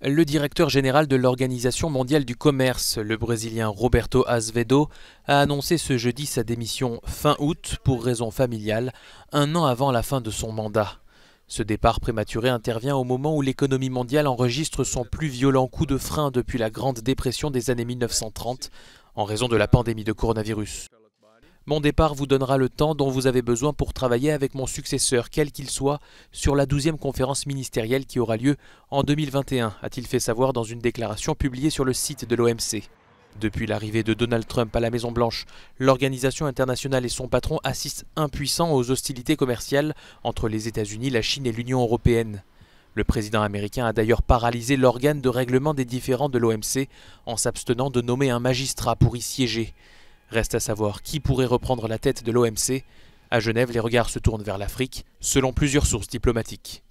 Le directeur général de l'Organisation mondiale du commerce, le Brésilien Roberto Azevedo, a annoncé ce jeudi sa démission fin août pour raison familiale, un an avant la fin de son mandat. Ce départ prématuré intervient au moment où l'économie mondiale enregistre son plus violent coup de frein depuis la Grande Dépression des années 1930, en raison de la pandémie de coronavirus. Mon départ vous donnera le temps dont vous avez besoin pour travailler avec mon successeur, quel qu'il soit, sur la 12e conférence ministérielle qui aura lieu en 2021, a-t-il fait savoir dans une déclaration publiée sur le site de l'OMC. Depuis l'arrivée de Donald Trump à la Maison-Blanche, l'organisation internationale et son patron assistent impuissants aux hostilités commerciales entre les États-Unis, la Chine et l'Union européenne. Le président américain a d'ailleurs paralysé l'organe de règlement des différends de l'OMC en s'abstenant de nommer un magistrat pour y siéger. Reste à savoir qui pourrait reprendre la tête de l'OMC. À Genève, les regards se tournent vers l'Afrique, selon plusieurs sources diplomatiques.